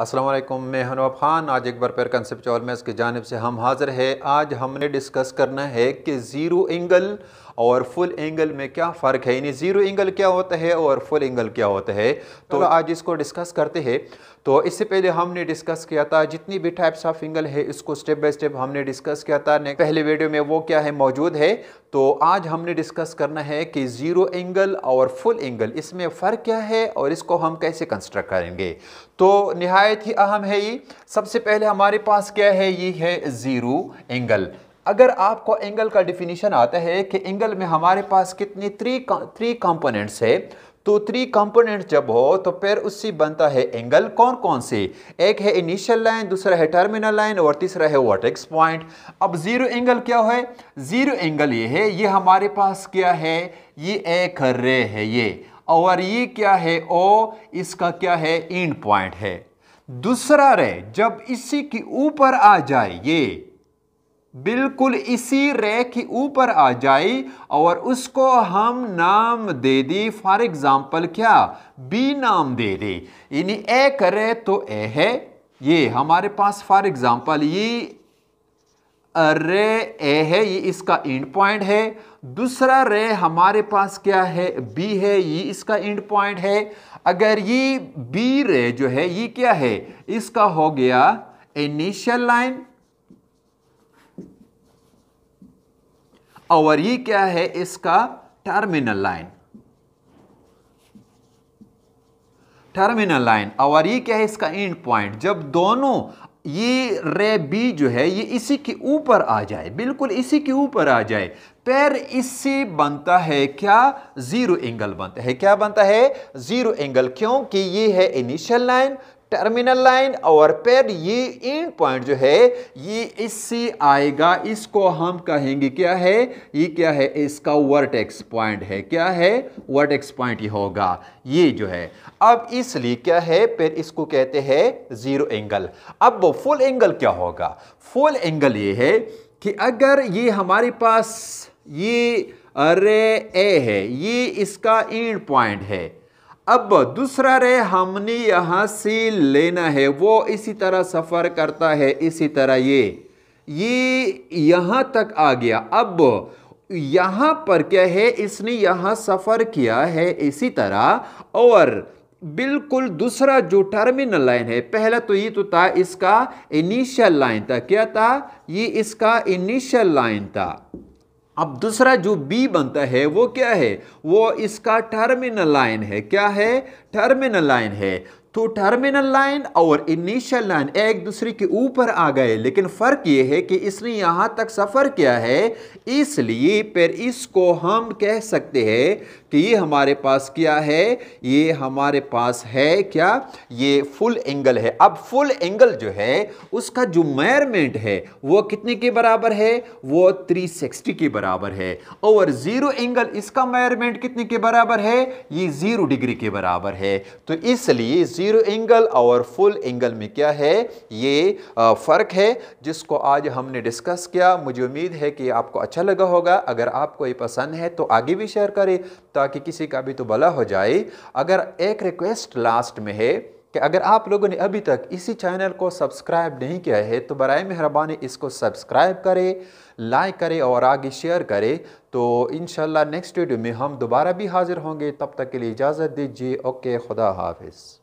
असलम मैं हनवाब ख़ान आज एक बार फिर कंसेप्चुअल मैथ्स इसकी जानब से हम हाज़िर है आज हमने डिस्कस करना है कि ज़ीरो एंगल और फुल एंगल में क्या फ़र्क है यानी ज़ीरो एंगल क्या होता है और फुल एंगल क्या होता है तो, तो- आज इसको डिस्कस करते हैं तो इससे पहले हमने डिस्कस किया था जितनी भी टाइप्स ऑफ एंगल है इसको स्टेप बाय स्टेप हमने डिस्कस किया था पहले वीडियो में वो क्या है मौजूद है तो आज हमने डिस्कस करना है कि ज़ीरो एंगल और फुल एंगल इसमें फ़र्क क्या है और इसको हम कैसे कंस्ट्रक्ट करेंगे तो नहायत ही अहम है ये सबसे पहले हमारे पास क्या है ये है ज़ीरो एंगल अगर आपको एंगल का डिफिनीशन आता है कि एंगल में हमारे पास कितनी थ्री थ्री कंपोनेंट्स है तो थ्री कंपोनेंट जब हो तो फिर उससे बनता है एंगल कौन कौन से एक है इनिशियल लाइन दूसरा है टर्मिनल लाइन और तीसरा है वर्टेक्स पॉइंट अब ज़ीरो एंगल क्या है ज़ीरो एंगल ये है ये हमारे पास क्या है ये एक रे है ये और ये क्या है ओ इसका क्या है इंड पॉइंट है दूसरा रे जब इसी के ऊपर आ जाए ये बिल्कुल इसी रे के ऊपर आ जाए और उसको हम नाम दे दी फॉर एग्जाम्पल क्या बी नाम दे दे यानी ए करे तो ए है ये हमारे पास फॉर एग्जाम्पल ये रे ए है ये इसका एंड पॉइंट है दूसरा रे हमारे पास क्या है बी है ये इसका एंड पॉइंट है अगर ये बी रे जो है ये क्या है इसका हो गया इनिशियल लाइन और ये क्या है इसका टर्मिनल लाइन टर्मिनल लाइन और ये क्या है इसका एंड पॉइंट जब दोनों ये रे बी जो है ये इसी के ऊपर आ जाए बिल्कुल इसी के ऊपर आ जाए पैर इससे बनता है क्या जीरो एंगल बनता है क्या बनता है जीरो एंगल क्योंकि ये है इनिशियल लाइन टर्मिनल लाइन और पेड़ ये एंड पॉइंट जो है ये इससे आएगा इसको हम कहेंगे क्या है ये क्या है इसका वर्टेक्स पॉइंट है क्या है वर्टेक्स पॉइंट ही होगा ये जो है अब इसलिए क्या है फिर इसको कहते हैं जीरो एंगल अब वो फुल एंगल क्या होगा फुल एंगल ये है कि अगर ये हमारे पास ये अरे ए है ये इसका एंड पॉइंट है अब दूसरा रे हमने यहाँ से लेना है वो इसी तरह सफ़र करता है इसी तरह ये ये यहाँ तक आ गया अब यहाँ पर क्या है इसने यहाँ सफ़र किया है इसी तरह और बिल्कुल दूसरा जो टर्मिनल लाइन है पहला तो ये तो था इसका इनिशियल लाइन था क्या था ये इसका इनिशियल लाइन था अब दूसरा जो बी बनता है वो क्या है वो इसका टर्मिनल लाइन है क्या है टर्मिनल लाइन है तो टर्मिनल लाइन और इनिशियल लाइन एक दूसरे के ऊपर आ गए लेकिन फ़र्क ये है कि इसने यहां तक सफ़र किया है इसलिए फिर इसको हम कह सकते हैं कि ये हमारे पास क्या है ये हमारे पास है क्या ये फुल एंगल है अब फुल एंगल जो है उसका जो मेयरमेंट है वो कितने के बराबर है वो 360 के बराबर है और ज़ीरो एंगल इसका मेयरमेंट कितने के बराबर है ये ज़ीरो डिग्री के बराबर है तो इसलिए जीरो एंगल और फुल एंगल में क्या है ये फ़र्क है जिसको आज हमने डिस्कस किया मुझे उम्मीद है कि आपको अच्छा लगा होगा अगर आपको ये पसंद है तो आगे भी शेयर करें ताकि किसी का भी तो भला हो जाए अगर एक रिक्वेस्ट लास्ट में है कि अगर आप लोगों ने अभी तक इसी चैनल को सब्सक्राइब नहीं किया है तो बर मेहरबानी इसको सब्सक्राइब करें लाइक करें और आगे शेयर करें तो इन नेक्स्ट वीडियो में हम दोबारा भी हाज़िर होंगे तब तक के लिए इजाज़त दीजिए ओके खुदा हाफिज़